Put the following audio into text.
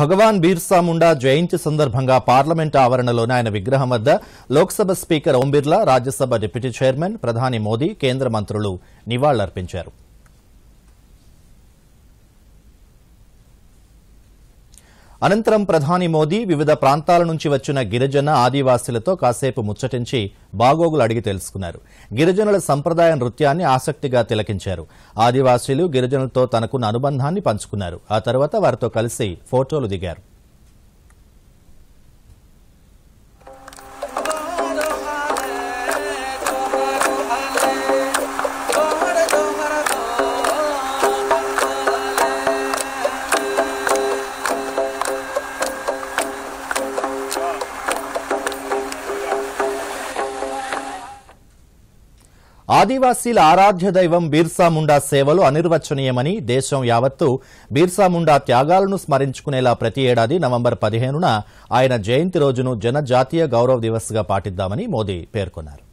భగవాన్ బీర్సా ముండా జయంతి సందర్భంగా పార్లమెంట్ ఆవరణలోని ఆయన విగ్రహం వద్ద Lok Sabha speaker Om Birla Rajya Sabha deputy chairman ప్రధాని మోదీ కేంద్ర మంత్రులు నివాళులర్పించారు అనంతరం ప్రధాని మోదీ వివిధ ప్రాంతాల నుంచి వచ్చిన గిరిజన ఆదివాసులతో కాసేపు ముచ్చటించి బాగోగులు అడిగి తెలుసుకున్నారు గిరిజనుల సంప్రదాయ నృత్యాన్ని ఆసక్తిగా తిలకించారు ఆదివాసీలు గిరిజనులతో తనకున్న అనుబంధాన్ని పంచుకున్నారు ఆ తర్వాత వారితో కలిసి ఫోటోలు దిగారు ఆదివాసీల ఆరాధ్య దైవం బీర్సాముండా సేవలు అనిర్వచనీయమని దేశం యావత్తు బీర్సాముండా త్యాగాలను స్మరించుకునేలా ప్రతి ఏడాది నవంబర్ పదిహేనున ఆయన జయంతి రోజును జనజాతీయ గౌరవ దివస్గా పాటిద్దామని మోదీ పేర్కొన్నారు